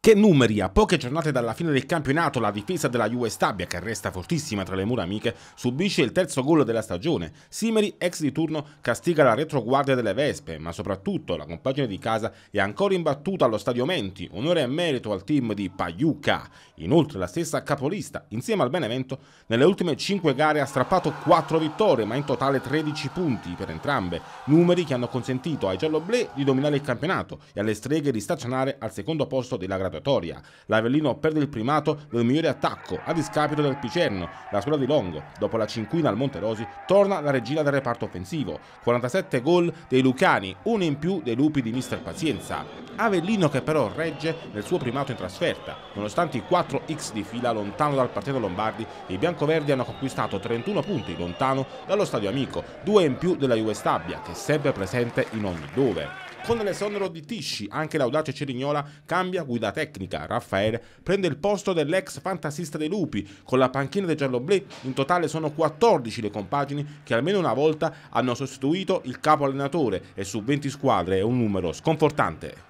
che numeri a poche giornate dalla fine del campionato la difesa della Juve Stabia, che resta fortissima tra le mura amiche, subisce il terzo gol della stagione. Simeri, ex di turno, castiga la retroguardia delle Vespe, ma soprattutto la compagine di casa è ancora imbattuta allo stadio Menti, onore e merito al team di Pagliuca. Inoltre la stessa capolista, insieme al Benevento, nelle ultime 5 gare ha strappato 4 vittorie, ma in totale 13 punti per entrambe, numeri che hanno consentito ai gialloblè di dominare il campionato e alle streghe di stazionare al secondo posto della grande graduatoria. L'Avellino perde il primato del migliore attacco a discapito del Picerno. La squadra di Longo, dopo la cinquina al Monterosi, torna la regina del reparto offensivo. 47 gol dei Lucani, uno in più dei lupi di Mister Pazienza. Avellino che però regge nel suo primato in trasferta. Nonostante i 4 X di fila lontano dal partito Lombardi, i biancoverdi hanno conquistato 31 punti lontano dallo stadio amico, due in più della Juve Stabia, che è sempre presente in ogni dove. Con l'esonero di Tisci, anche l'audace Cerignola cambia guida tecnica. Raffaele prende il posto dell'ex fantasista dei lupi. Con la panchina dei gialloblu in totale sono 14 le compagini che almeno una volta hanno sostituito il capo allenatore e su 20 squadre è un numero sconfortante.